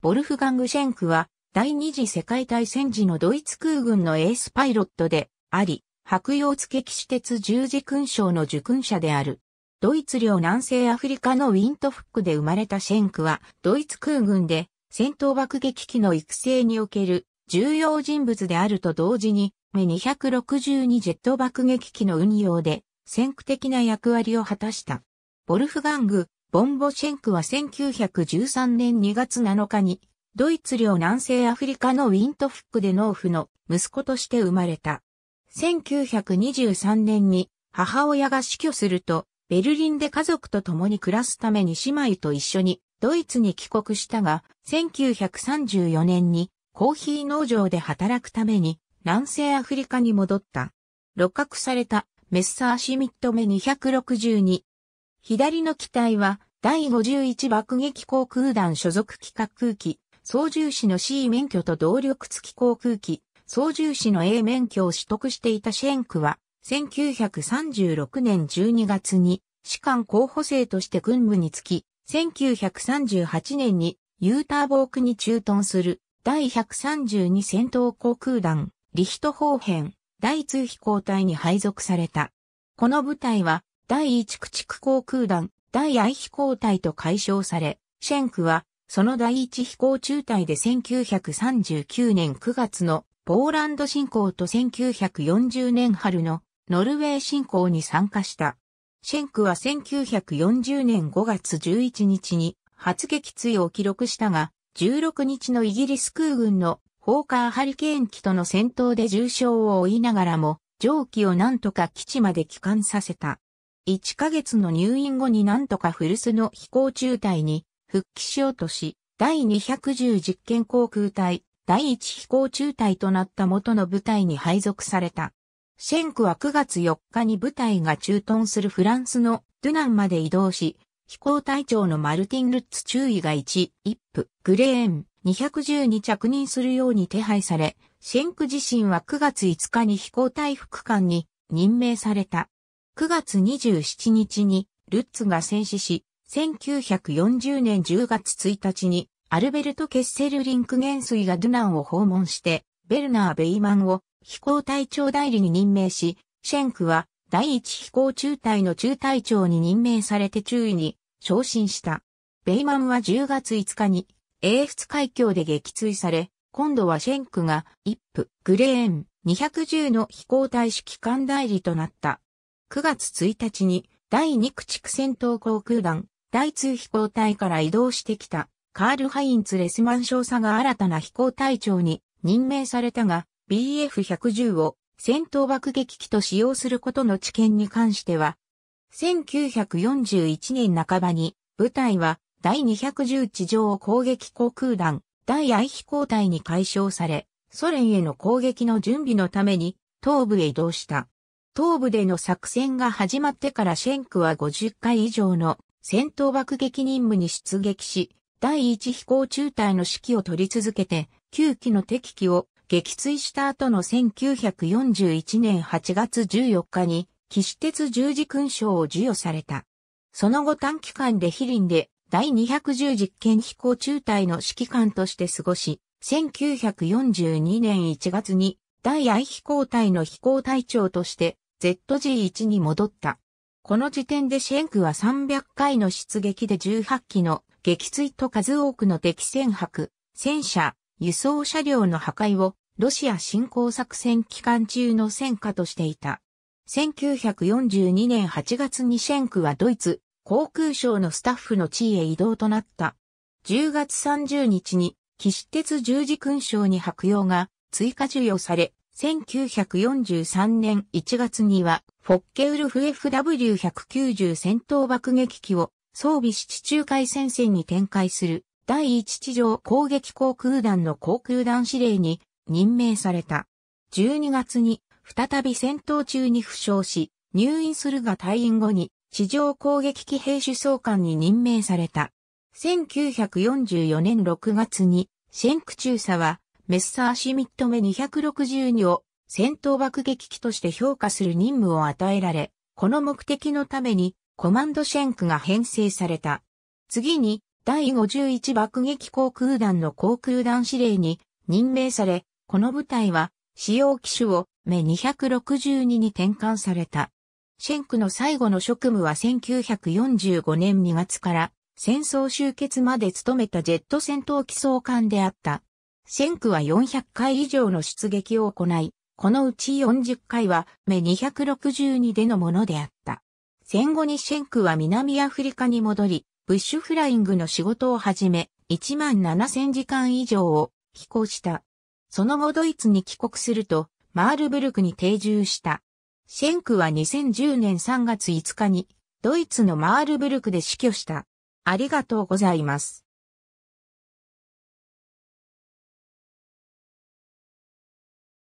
ボルフガング・シェンクは、第二次世界大戦時のドイツ空軍のエースパイロットであり、白洋付騎士鉄十字勲章の受勲者である。ドイツ領南西アフリカのウィントフックで生まれたシェンクは、ドイツ空軍で戦闘爆撃機の育成における重要人物であると同時に、目262ジェット爆撃機の運用で、先駆的な役割を果たした。ボルフガング、ボンボシェンクは1913年2月7日に、ドイツ領南西アフリカのウィントフックで農夫の息子として生まれた。1923年に母親が死去すると、ベルリンで家族と共に暮らすために姉妹と一緒にドイツに帰国したが、1934年にコーヒー農場で働くために南西アフリカに戻った。六角されたメッサーシミット目262左の機体は、第51爆撃航空団所属機滑空機、操縦士の C 免許と動力付き航空機、操縦士の A 免許を取得していたシェンクは、1936年12月に、士官候補生として軍務につき、1938年に、ユーターボークに駐屯する、第132戦闘航空団、リヒト方編、第通飛行隊に配属された。この部隊は、第一駆逐航空団、第愛飛行隊と解消され、シェンクは、その第一飛行中隊で1939年9月のポーランド侵攻と1940年春のノルウェー侵攻に参加した。シェンクは1940年5月11日に発撃墜を記録したが、16日のイギリス空軍のホーカーハリケーン機との戦闘で重傷を負いながらも、蒸気をなんとか基地まで帰還させた。1ヶ月の入院後になんとか古巣の飛行中隊に復帰しようとし、第210実験航空隊、第1飛行中隊となった元の部隊に配属された。シェンクは9月4日に部隊が駐屯するフランスのドゥナンまで移動し、飛行隊長のマルティン・ルッツ注意が1、1夫、グレーン、210に着任するように手配され、シェンク自身は9月5日に飛行隊副官に任命された。9月27日にルッツが戦死し、1940年10月1日にアルベルト・ケッセルリンク元帥がドゥナンを訪問して、ベルナー・ベイマンを飛行隊長代理に任命し、シェンクは第一飛行中隊の中隊長に任命されて注意に昇進した。ベイマンは10月5日に英仏海峡で撃墜され、今度はシェンクが一夫グレーン210の飛行隊指揮官代理となった。9月1日に第2駆逐戦闘航空団第2飛行隊から移動してきたカール・ハインツ・レスマン少佐が新たな飛行隊長に任命されたが BF110 を戦闘爆撃機と使用することの知見に関しては1941年半ばに部隊は第210地上攻撃航空団第愛飛行隊に解消されソ連への攻撃の準備のために東部へ移動した。東部での作戦が始まってからシェンクは50回以上の戦闘爆撃任務に出撃し、第1飛行中隊の指揮を取り続けて、9機の敵機を撃墜した後の1941年8月14日に、騎士鉄十字勲章を授与された。その後短期間でヒリンで第210実験飛行中隊の指揮官として過ごし、1942年1月に第愛飛行隊の飛行隊長として ZG1 に戻った。この時点でシェンクは300回の出撃で18機の撃墜と数多くの敵戦迫、戦車、輸送車両の破壊をロシア侵攻作戦期間中の戦果としていた。1942年8月にシェンクはドイツ航空省のスタッフの地位へ移動となった。10月30日に岸鉄十字勲章に白用が追加授与され、1943年1月には、フォッケウルフ FW190 戦闘爆撃機を装備し地中海戦線に展開する第一地上攻撃航空団の航空団司令に任命された。12月に再び戦闘中に負傷し、入院するが退院後に地上攻撃機兵種総監に任命された。1944年6月にシェンク中佐はメッサーシミット目262を戦闘爆撃機として評価する任務を与えられ、この目的のためにコマンドシェンクが編成された。次に第51爆撃航空団の航空団司令に任命され、この部隊は使用機種を目262に転換された。シェンクの最後の職務は1945年2月から戦争終結まで務めたジェット戦闘機総監であった。シェンクは400回以上の出撃を行い、このうち40回は目262でのものであった。戦後にシェンクは南アフリカに戻り、ブッシュフライングの仕事を始め、1万7000時間以上を飛行した。その後ドイツに帰国すると、マールブルクに定住した。シェンクは2010年3月5日に、ドイツのマールブルクで死去した。ありがとうございます。